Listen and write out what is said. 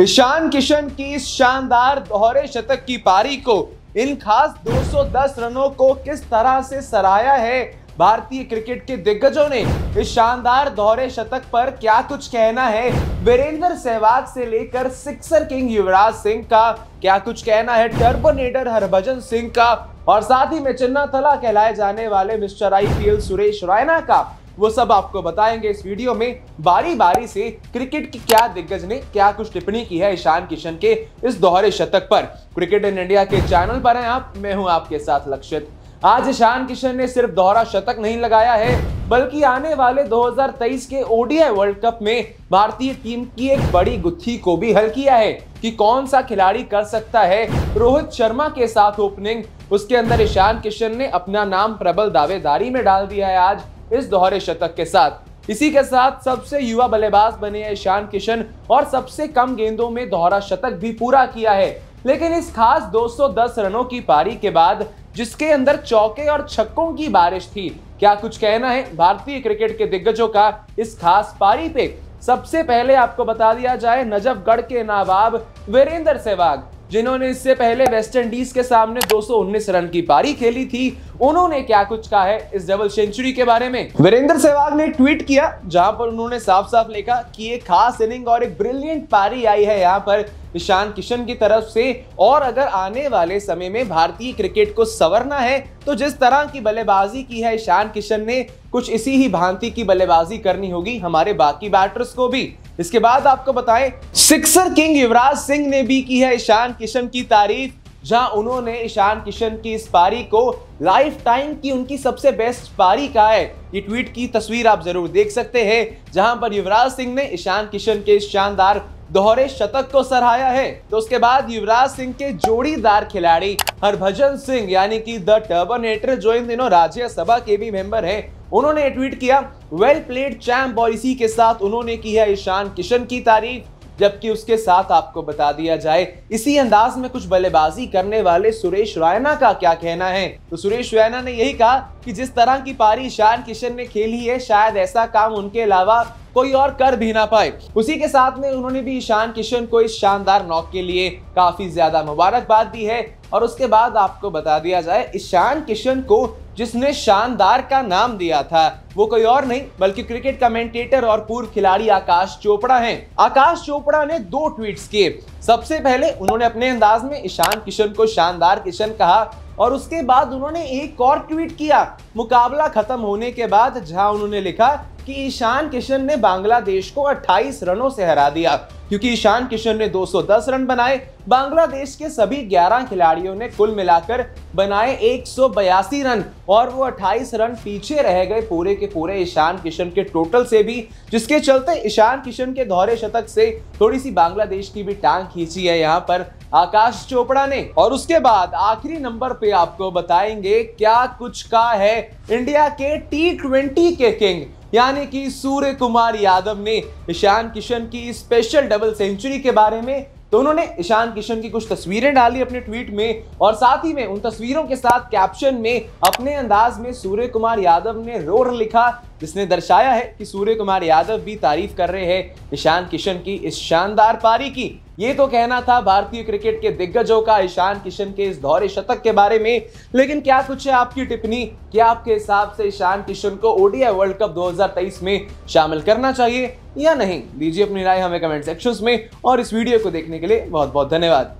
ईशान किशन की इस शानदार दोहरे शतक की पारी को इन खास 210 रनों को किस तरह से सराहा है भारतीय क्रिकेट के दिग्गजों ने इस शानदार दोहरे शतक पर क्या कुछ कहना है वीरेंद्र सहवाग से लेकर सिक्सर किंग युवराज सिंह का क्या कुछ कहना है टर्बोनेटर हरभजन सिंह का और साथ ही में चिन्ना थला कहलाए जाने वाले मिस्टर आईपीएल सुरेश रायना का वो सब आपको बताएंगे इस वीडियो में बारी बारी से क्रिकेट की क्या दिग्गज ने क्या कुछ टिप्पणी की है ईशान किशन के इस दोहरे शतक पर क्रिकेट इन इंडिया के चैनल पर हैं आप मैं हूं आपके साथ लक्षित आज ईशान किशन ने सिर्फ दोहरा शतक नहीं लगाया है बल्कि आने वाले 2023 के ओडीआई वर्ल्ड कप में भारतीय टीम की एक बड़ी गुत्थी को भी हल किया है कि कौन सा खिलाड़ी कर सकता है रोहित शर्मा के साथ ओपनिंग उसके अंदर ईशान किशन ने अपना नाम प्रबल दावेदारी में डाल दिया है आज इस दोहरे शतक के साथ इसी के साथ सबसे युवा बल्लेबाज बने हैं ईशान किशन और सबसे कम गेंदों में दोहरा शतक भी पूरा किया है लेकिन इस खास 210 रनों की पारी के बाद जिसके अंदर चौके और छक्कों की बारिश थी क्या कुछ कहना है भारतीय क्रिकेट के दिग्गजों का इस खास पारी पे सबसे पहले आपको बता दिया जाए नजफगढ़ के नाबाब वीरेंद्र सहवाग जिन्होंने इससे पहले वेस्ट इंडीज के सामने 219 रन की पारी खेली थी उन्होंने क्या कुछ कहा है इस डबल सेंचुरी के बारे में वीरेंद्र सहवाग ने ट्वीट किया जहां पर उन्होंने साफ साफ लिखा कि एक खास इनिंग और एक ब्रिलियंट पारी आई है यहां पर ईशान किशन की तरफ से और अगर आने वाले समय में भारतीय क्रिकेट को सवरना है तो जिस तरह की बल्लेबाजी की है ईशान किशन ने कुछ इसी ही भांति की बल्लेबाजी करनी होगी हमारे बाकी बैटर्स को भी इसके बाद आपको बताएं सिक्सर किंग युवराज सिंह ने भी की है ईशान किशन की तारीफ जहां उन्होंने ईशान किशन की इस पारी को लाइफ टाइम की उनकी सबसे बेस्ट पारी कहा है ये ट्वीट की तस्वीर आप जरूर देख सकते हैं जहां पर युवराज सिंह ने ईशान किशन के इस शानदार दोहरे शतक को सराहाया है तो उसके बाद युवराज सिंह के जोड़ीदार खिलाड़ी हरभजन सिंह यानी कि द टर्बन जो इन दिनों राज्यसभा के भी मेंबर हैं उन्होंने ट्वीट किया वेल प्लेड चैंप और इसी के साथ उन्होंने की है ईशान किशन की तारीफ जबकि उसके साथ आपको बता दिया जाए इसी अंदाज में कुछ बल्लेबाजी करने वाले सुरेश रैना का क्या कहना है तो सुरेश रैना ने यही कहा कि जिस तरह की पारी ईशान किशन ने खेली है शायद ऐसा काम उनके अलावा कोई और कर भी ना पाए उसी के साथ में उन्होंने भी ईशान किशन को इस शानदार नॉक के लिए काफी ज्यादा मुबारकबाद दी है और उसके बाद आपको बता दिया जाए ईशान किशन को जिसने शानदार का नाम दिया था वो कोई और नहीं बल्कि क्रिकेट कमेंटेटर और पूर्व खिलाड़ी आकाश चोपड़ा हैं आकाश चोपड़ा ने दो ट्वीट्स किए सबसे पहले उन्होंने अपने अंदाज में ईशान किशन को शानदार किशन कहा और उसके बाद उन्होंने एक और ट्वीट किया मुकाबला खत्म होने के बाद जहां उन्होंने लिखा कि ईशान किशन ने बांग्लादेश को 28 रनों से हरा दिया क्योंकि ईशान किशन ने 210 रन बनाए बांग्लादेश के सभी 11 खिलाड़ियों ने कुल मिलाकर बनाए एक रन और वो 28 रन पीछे रह गए पूरे के पूरे ईशान किशन के टोटल से भी जिसके चलते ईशान किशन के दोहरे शतक से थोड़ी सी बांग्लादेश की भी टांग खींची है यहाँ पर आकाश चोपड़ा ने और उसके बाद आखिरी नंबर पे आपको बताएंगे क्या कुछ का है इंडिया के टी ट्वेंटी के किंग यानी कि सूर्य कुमार यादव ने ईशान किशन की स्पेशल डबल सेंचुरी के बारे में तो उन्होंने ईशान किशन की कुछ तस्वीरें डाली अपने ट्वीट में और साथ ही में उन तस्वीरों के साथ कैप्शन में अपने अंदाज में सूर्य कुमार यादव ने रोर लिखा जिसने दर्शाया है कि सूर्य कुमार यादव भी तारीफ कर रहे हैं ईशान किशन की इस शानदार पारी की ये तो कहना था भारतीय क्रिकेट के दिग्गजों का ईशान किशन के इस दौरे शतक के बारे में लेकिन क्या कुछ है आपकी टिप्पणी क्या आपके हिसाब से ईशान किशन को ओडीआई वर्ल्ड कप 2023 में शामिल करना चाहिए या नहीं दीजिए अपनी राय हमें कमेंट सेक्शन में और इस वीडियो को देखने के लिए बहुत बहुत धन्यवाद